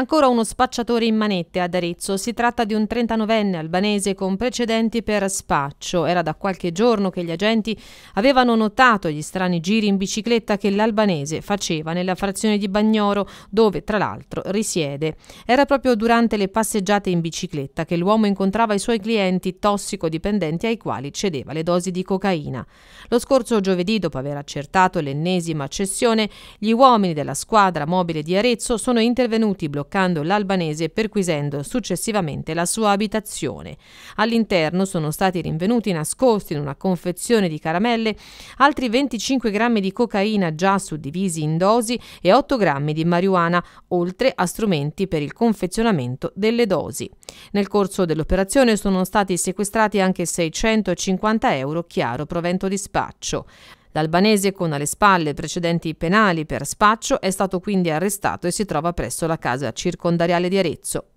Ancora uno spacciatore in manette ad Arezzo. Si tratta di un 39enne albanese con precedenti per spaccio. Era da qualche giorno che gli agenti avevano notato gli strani giri in bicicletta che l'albanese faceva nella frazione di Bagnoro, dove tra l'altro risiede. Era proprio durante le passeggiate in bicicletta che l'uomo incontrava i suoi clienti tossicodipendenti ai quali cedeva le dosi di cocaina. Lo scorso giovedì, dopo aver accertato l'ennesima cessione, gli uomini della squadra mobile di Arezzo sono intervenuti bloccando bloccando l'albanese e perquisendo successivamente la sua abitazione. All'interno sono stati rinvenuti nascosti in una confezione di caramelle altri 25 grammi di cocaina già suddivisi in dosi e 8 grammi di marijuana, oltre a strumenti per il confezionamento delle dosi. Nel corso dell'operazione sono stati sequestrati anche 650 euro chiaro provento dispaccio. L'albanese con alle spalle precedenti penali per spaccio è stato quindi arrestato e si trova presso la casa circondariale di Arezzo.